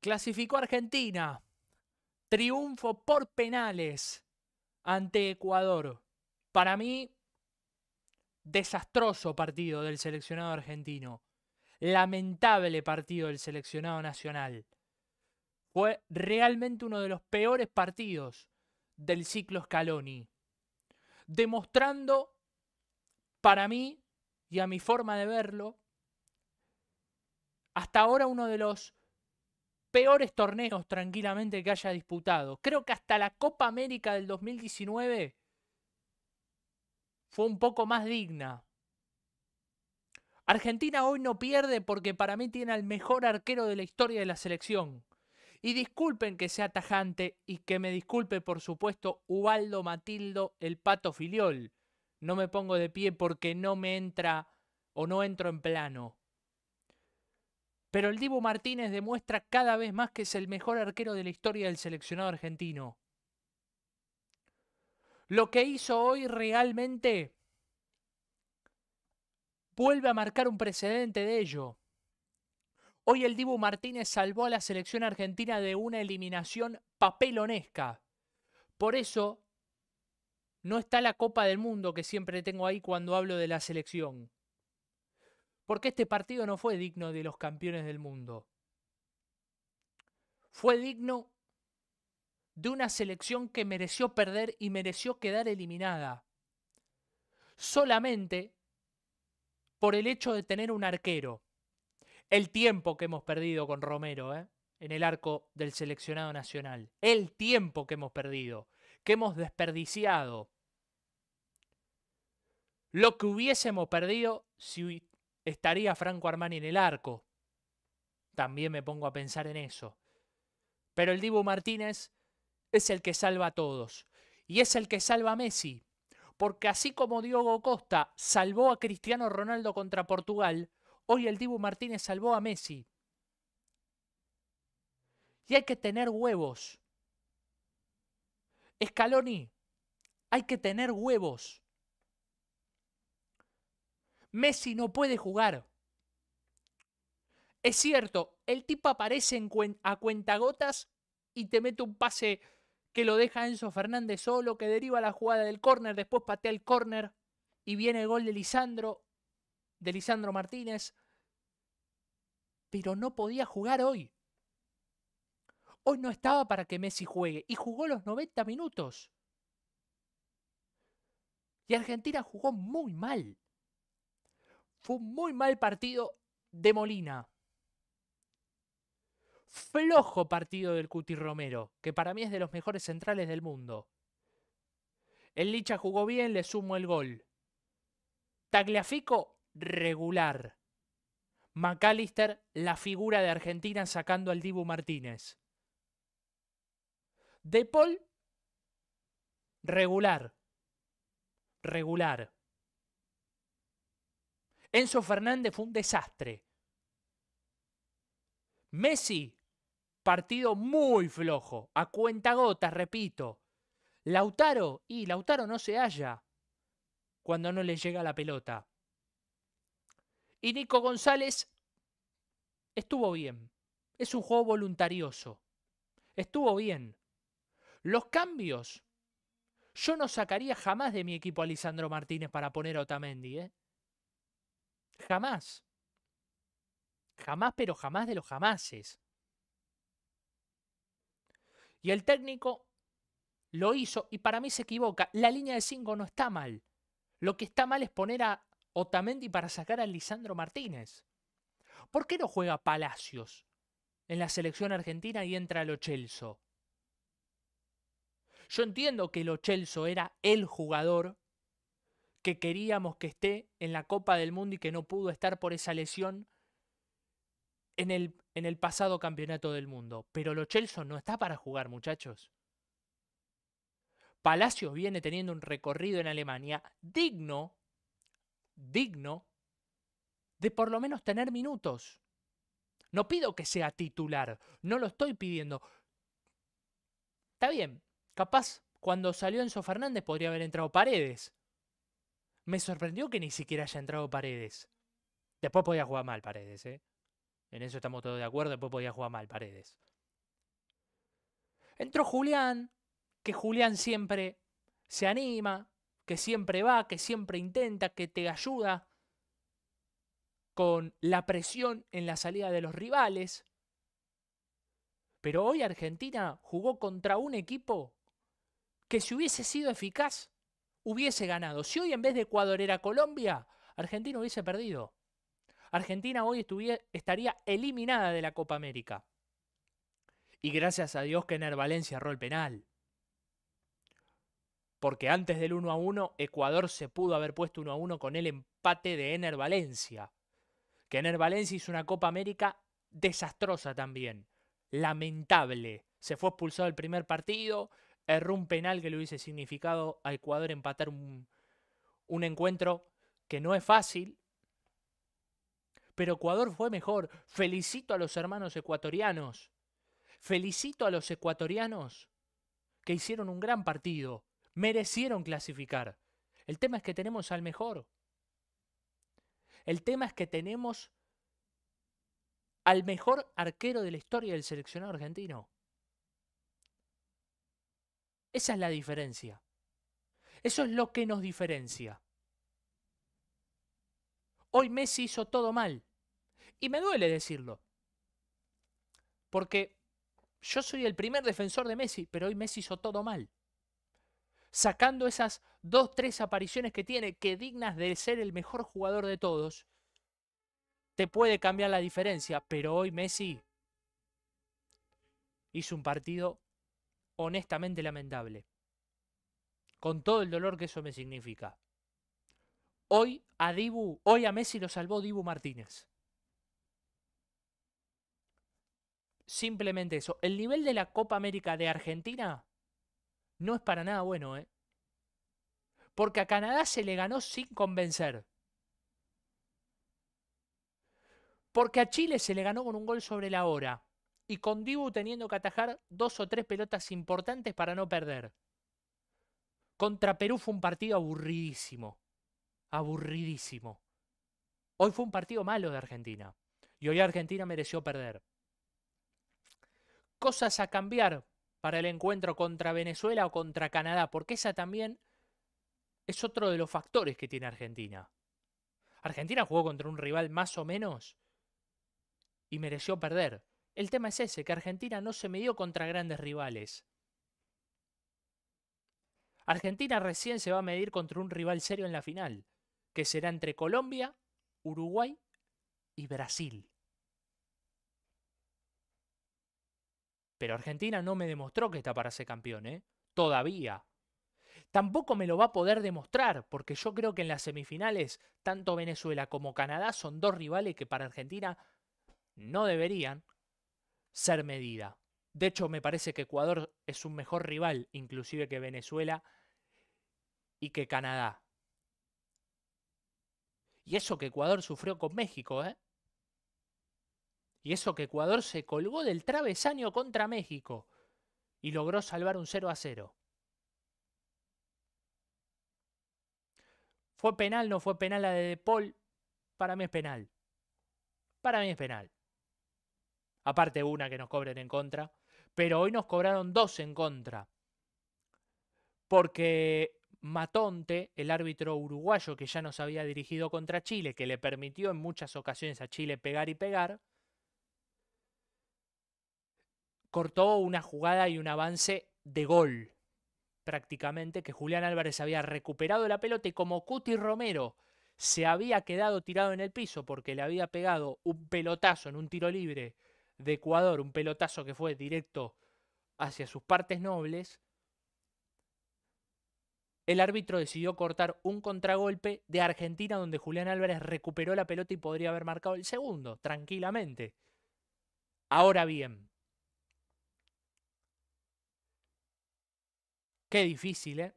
Clasificó Argentina. Triunfo por penales ante Ecuador. Para mí, desastroso partido del seleccionado argentino. Lamentable partido del seleccionado nacional. Fue realmente uno de los peores partidos del ciclo Scaloni. Demostrando, para mí y a mi forma de verlo, hasta ahora uno de los peores torneos tranquilamente que haya disputado. Creo que hasta la Copa América del 2019 fue un poco más digna. Argentina hoy no pierde porque para mí tiene al mejor arquero de la historia de la selección. Y disculpen que sea tajante y que me disculpe, por supuesto, Ubaldo Matildo el Pato Filiol. No me pongo de pie porque no me entra o no entro en plano. Pero el Dibu Martínez demuestra cada vez más que es el mejor arquero de la historia del seleccionado argentino. Lo que hizo hoy realmente vuelve a marcar un precedente de ello. Hoy el Dibu Martínez salvó a la selección argentina de una eliminación papelonesca. Por eso no está la Copa del Mundo que siempre tengo ahí cuando hablo de la selección. Porque este partido no fue digno de los campeones del mundo. Fue digno de una selección que mereció perder y mereció quedar eliminada. Solamente por el hecho de tener un arquero. El tiempo que hemos perdido con Romero ¿eh? en el arco del seleccionado nacional. El tiempo que hemos perdido, que hemos desperdiciado. Lo que hubiésemos perdido si estaría Franco Armani en el arco. También me pongo a pensar en eso. Pero el Dibu Martínez es el que salva a todos. Y es el que salva a Messi. Porque así como Diogo Costa salvó a Cristiano Ronaldo contra Portugal, hoy el Dibu Martínez salvó a Messi. Y hay que tener huevos. Escaloni, hay que tener huevos. Messi no puede jugar. Es cierto, el tipo aparece a cuentagotas y te mete un pase que lo deja Enzo Fernández solo, que deriva la jugada del córner, después patea el córner y viene el gol de Lisandro, de Lisandro Martínez. Pero no podía jugar hoy. Hoy no estaba para que Messi juegue y jugó los 90 minutos. Y Argentina jugó muy mal. Fue un muy mal partido de Molina. Flojo partido del Cuti Romero, que para mí es de los mejores centrales del mundo. El Licha jugó bien, le sumo el gol. Tagliafico, regular. McAllister, la figura de Argentina sacando al Dibu Martínez. De Paul, regular. Regular. Enzo Fernández fue un desastre. Messi, partido muy flojo, a cuentagotas, repito. Lautaro, y Lautaro no se halla cuando no le llega la pelota. Y Nico González estuvo bien. Es un juego voluntarioso. Estuvo bien. Los cambios. Yo no sacaría jamás de mi equipo a Lisandro Martínez para poner a Otamendi, ¿eh? Jamás. Jamás, pero jamás de los jamases. Y el técnico lo hizo y para mí se equivoca. La línea de cinco no está mal. Lo que está mal es poner a Otamendi para sacar a Lisandro Martínez. ¿Por qué no juega Palacios en la selección argentina y entra Lo Chelso? Yo entiendo que Lo Chelso era el jugador que queríamos que esté en la Copa del Mundo y que no pudo estar por esa lesión en el, en el pasado campeonato del mundo. Pero Lo Chelso no está para jugar, muchachos. Palacios viene teniendo un recorrido en Alemania digno, digno, de por lo menos tener minutos. No pido que sea titular, no lo estoy pidiendo. Está bien, capaz cuando salió Enzo Fernández podría haber entrado Paredes, me sorprendió que ni siquiera haya entrado Paredes. Después podía jugar mal Paredes, ¿eh? En eso estamos todos de acuerdo, después podía jugar mal Paredes. Entró Julián, que Julián siempre se anima, que siempre va, que siempre intenta, que te ayuda con la presión en la salida de los rivales. Pero hoy Argentina jugó contra un equipo que si hubiese sido eficaz, hubiese ganado. Si hoy en vez de Ecuador era Colombia, Argentina hubiese perdido. Argentina hoy estaría eliminada de la Copa América. Y gracias a Dios que Ener Valencia erró el penal. Porque antes del 1 a 1, Ecuador se pudo haber puesto 1 a 1 con el empate de Ener Valencia. Que Ener Valencia hizo una Copa América desastrosa también. Lamentable. Se fue expulsado el primer partido, erró un penal que le hubiese significado a Ecuador empatar un, un encuentro que no es fácil, pero Ecuador fue mejor. Felicito a los hermanos ecuatorianos. Felicito a los ecuatorianos que hicieron un gran partido. Merecieron clasificar. El tema es que tenemos al mejor. El tema es que tenemos al mejor arquero de la historia del seleccionado argentino. Esa es la diferencia. Eso es lo que nos diferencia. Hoy Messi hizo todo mal. Y me duele decirlo. Porque yo soy el primer defensor de Messi, pero hoy Messi hizo todo mal. Sacando esas dos, tres apariciones que tiene, que dignas de ser el mejor jugador de todos, te puede cambiar la diferencia. Pero hoy Messi hizo un partido honestamente lamentable. Con todo el dolor que eso me significa. Hoy a Dibu, hoy a Messi lo salvó Dibu Martínez. Simplemente eso. El nivel de la Copa América de Argentina no es para nada bueno, ¿eh? Porque a Canadá se le ganó sin convencer. Porque a Chile se le ganó con un gol sobre la hora y con Dibu teniendo que atajar dos o tres pelotas importantes para no perder. Contra Perú fue un partido aburridísimo. Aburridísimo. Hoy fue un partido malo de Argentina. Y hoy Argentina mereció perder. Cosas a cambiar para el encuentro contra Venezuela o contra Canadá, porque esa también es otro de los factores que tiene Argentina. Argentina jugó contra un rival más o menos y mereció perder. El tema es ese, que Argentina no se midió contra grandes rivales. Argentina recién se va a medir contra un rival serio en la final, que será entre Colombia, Uruguay y Brasil. Pero Argentina no me demostró que está para ser campeón, ¿eh? Todavía. Tampoco me lo va a poder demostrar, porque yo creo que en las semifinales, tanto Venezuela como Canadá son dos rivales que para Argentina no deberían, ser medida. De hecho, me parece que Ecuador es un mejor rival, inclusive que Venezuela y que Canadá. Y eso que Ecuador sufrió con México, ¿eh? Y eso que Ecuador se colgó del travesaño contra México y logró salvar un 0 a 0. ¿Fue penal? ¿No fue penal la de De Paul? Para mí es penal. Para mí es penal. Aparte una que nos cobren en contra. Pero hoy nos cobraron dos en contra. Porque Matonte, el árbitro uruguayo que ya nos había dirigido contra Chile, que le permitió en muchas ocasiones a Chile pegar y pegar, cortó una jugada y un avance de gol, prácticamente, que Julián Álvarez había recuperado la pelota y como Cuti Romero se había quedado tirado en el piso porque le había pegado un pelotazo en un tiro libre de Ecuador, un pelotazo que fue directo hacia sus partes nobles, el árbitro decidió cortar un contragolpe de Argentina donde Julián Álvarez recuperó la pelota y podría haber marcado el segundo, tranquilamente. Ahora bien, qué difícil, ¿eh?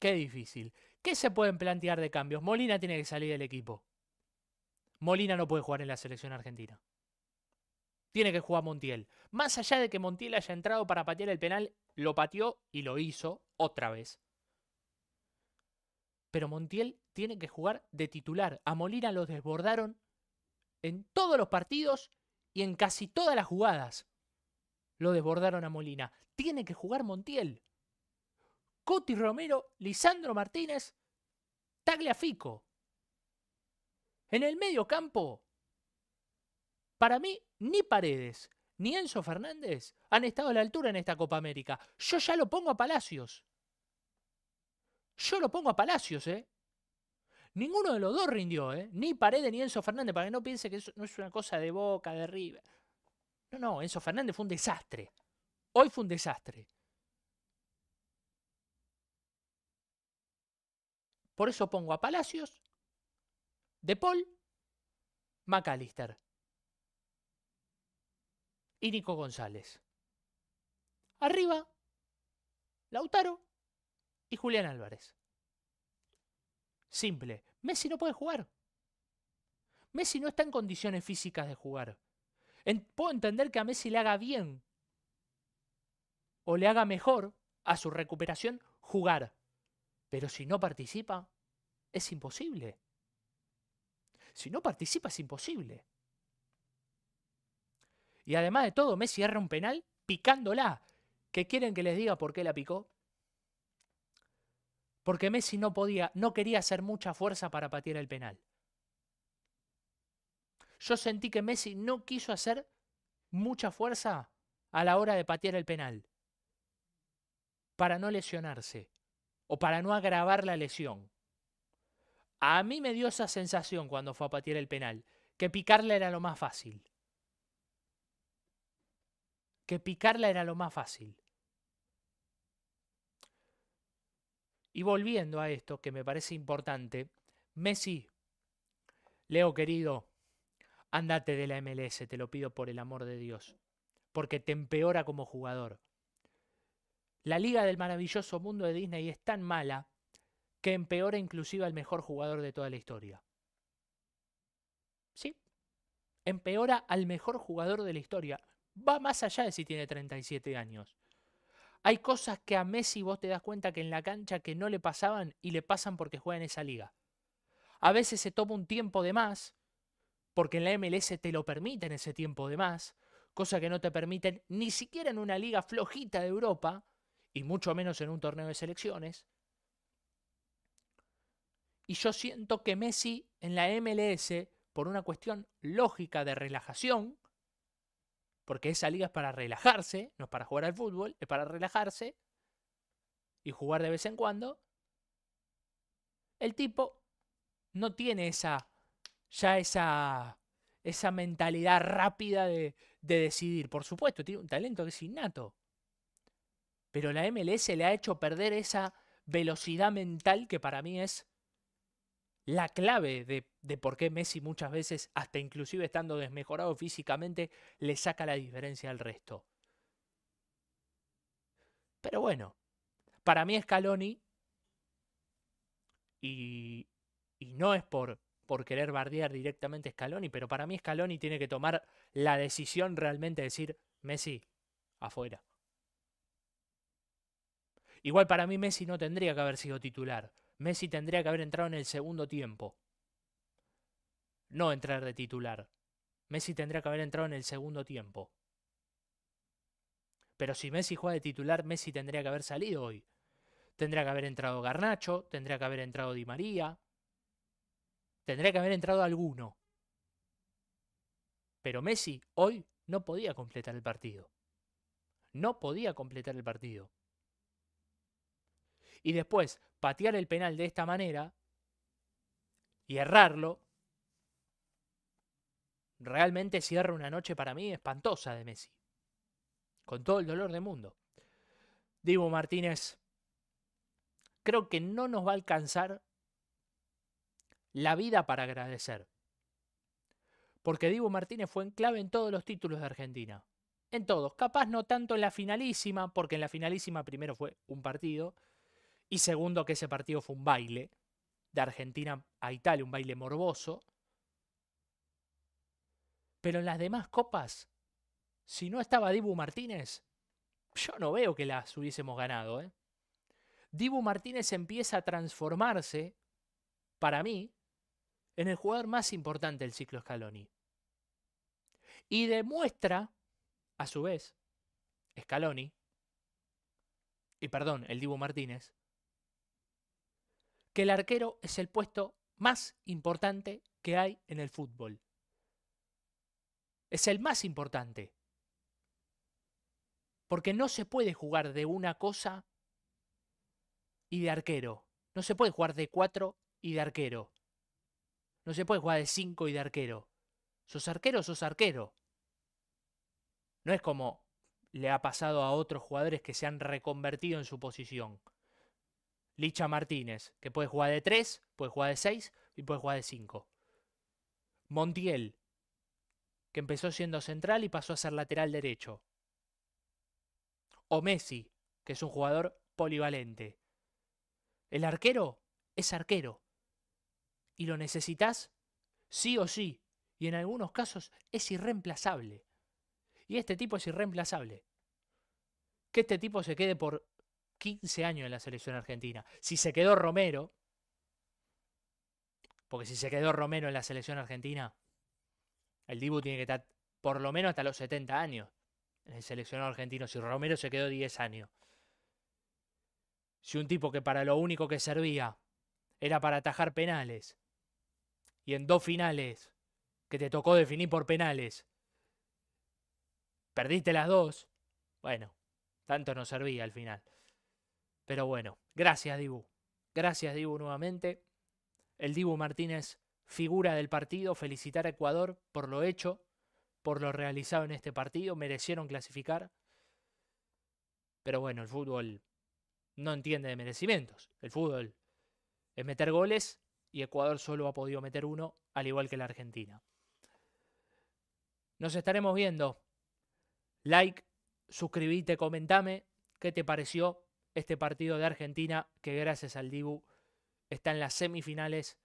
Qué difícil. ¿Qué se pueden plantear de cambios? Molina tiene que salir del equipo. Molina no puede jugar en la selección argentina tiene que jugar Montiel. Más allá de que Montiel haya entrado para patear el penal, lo pateó y lo hizo otra vez. Pero Montiel tiene que jugar de titular. A Molina lo desbordaron en todos los partidos y en casi todas las jugadas. Lo desbordaron a Molina. Tiene que jugar Montiel. Coti Romero, Lisandro Martínez, Tagliafico. En el medio campo, para mí, ni Paredes ni Enzo Fernández han estado a la altura en esta Copa América. Yo ya lo pongo a Palacios. Yo lo pongo a Palacios, ¿eh? Ninguno de los dos rindió, ¿eh? Ni Paredes ni Enzo Fernández, para que no piense que eso no es una cosa de boca, de River. No, no, Enzo Fernández fue un desastre. Hoy fue un desastre. Por eso pongo a Palacios, De Paul, McAllister y Nico González. Arriba, Lautaro y Julián Álvarez. Simple, Messi no puede jugar. Messi no está en condiciones físicas de jugar. puedo entender que a Messi le haga bien o le haga mejor a su recuperación jugar. Pero si no participa, es imposible. Si no participa, es imposible. Y además de todo, Messi erra un penal picándola. ¿Qué quieren que les diga por qué la picó? Porque Messi no podía, no quería hacer mucha fuerza para patear el penal. Yo sentí que Messi no quiso hacer mucha fuerza a la hora de patear el penal. Para no lesionarse o para no agravar la lesión. A mí me dio esa sensación cuando fue a patear el penal, que picarle era lo más fácil que picarla era lo más fácil. Y volviendo a esto, que me parece importante, Messi, Leo querido, andate de la MLS, te lo pido por el amor de Dios, porque te empeora como jugador. La liga del maravilloso mundo de Disney es tan mala que empeora inclusive al mejor jugador de toda la historia. Sí, empeora al mejor jugador de la historia va más allá de si tiene 37 años. Hay cosas que a Messi vos te das cuenta que en la cancha que no le pasaban y le pasan porque juega en esa liga. A veces se toma un tiempo de más, porque en la MLS te lo permiten ese tiempo de más, cosa que no te permiten ni siquiera en una liga flojita de Europa, y mucho menos en un torneo de selecciones. Y yo siento que Messi en la MLS, por una cuestión lógica de relajación, porque esa liga es para relajarse, no es para jugar al fútbol, es para relajarse y jugar de vez en cuando. El tipo no tiene esa, ya esa, esa mentalidad rápida de, de decidir. Por supuesto, tiene un talento que es innato. Pero la MLS le ha hecho perder esa velocidad mental que para mí es la clave de, por qué Messi muchas veces, hasta inclusive estando desmejorado físicamente, le saca la diferencia al resto. Pero bueno, para mí Scaloni, y, y no es por, querer bardear directamente a Scaloni, pero para mí Scaloni tiene que tomar la decisión realmente de decir, Messi, afuera. Igual para mí Messi no tendría que haber sido titular, Messi tendría que haber entrado en el segundo tiempo. No entrar de titular. Messi tendría que haber entrado en el segundo tiempo. Pero si Messi juega de titular, Messi tendría que haber salido hoy. Tendría que haber entrado Garnacho, tendría que haber entrado Di María. Tendría que haber entrado alguno. Pero Messi hoy no podía completar el partido. No podía completar el partido. Y después, patear el penal de esta manera y errarlo, realmente cierra una noche para mí espantosa de Messi. Con todo el dolor del mundo. Divo Martínez, creo que no nos va a alcanzar la vida para agradecer. Porque Divo Martínez fue en clave en todos los títulos de Argentina. En todos. Capaz no tanto en la finalísima, porque en la finalísima primero fue un partido y segundo, que ese partido fue un baile de Argentina a Italia, un baile morboso. Pero en las demás copas, si no estaba Dibu Martínez, yo no veo que las hubiésemos ganado. ¿eh? Dibu Martínez empieza a transformarse, para mí, en el jugador más importante del ciclo Scaloni. Y demuestra, a su vez, Scaloni, y perdón, el Dibu Martínez, que el arquero es el puesto más importante que hay en el fútbol. Es el más importante. Porque no se puede jugar de una cosa y de arquero. No se puede jugar de cuatro y de arquero. No se puede jugar de cinco y de arquero. Sos arquero, sos arquero. No es como le ha pasado a otros jugadores que se han reconvertido en su posición. Licha Martínez, que puede jugar de 3, puede jugar de 6 y puede jugar de 5. Montiel, que empezó siendo central y pasó a ser lateral derecho. O Messi, que es un jugador polivalente. El arquero es arquero. Y lo necesitas sí o sí. Y en algunos casos es irreemplazable. Y este tipo es irreemplazable. Que este tipo se quede por 15 años en la selección argentina. Si se quedó Romero, porque si se quedó Romero en la selección argentina, el Dibu tiene que estar por lo menos hasta los 70 años en el seleccionado argentino. Si Romero se quedó 10 años. Si un tipo que para lo único que servía era para atajar penales y en dos finales que te tocó definir por penales, perdiste las dos, bueno, tanto no servía al final. Pero bueno, gracias Dibu. Gracias Dibu nuevamente. El Dibu Martínez, figura del partido, felicitar a Ecuador por lo hecho, por lo realizado en este partido. Merecieron clasificar. Pero bueno, el fútbol no entiende de merecimientos. El fútbol es meter goles y Ecuador solo ha podido meter uno, al igual que la Argentina. Nos estaremos viendo. Like, suscríbete, comentame qué te pareció este partido de Argentina que gracias al Dibu está en las semifinales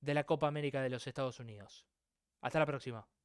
de la Copa América de los Estados Unidos. Hasta la próxima.